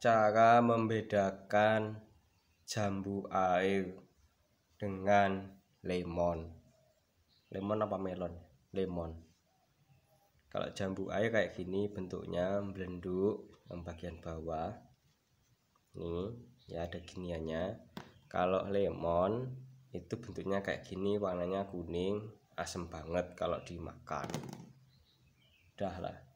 Cara membedakan jambu air dengan lemon. Lemon apa melon? Lemon. Kalau jambu air kayak gini bentuknya blenduk yang bagian bawah. Ini ya ada giniannya. Kalau lemon itu bentuknya kayak gini warnanya kuning asem banget kalau dimakan. Udah lah.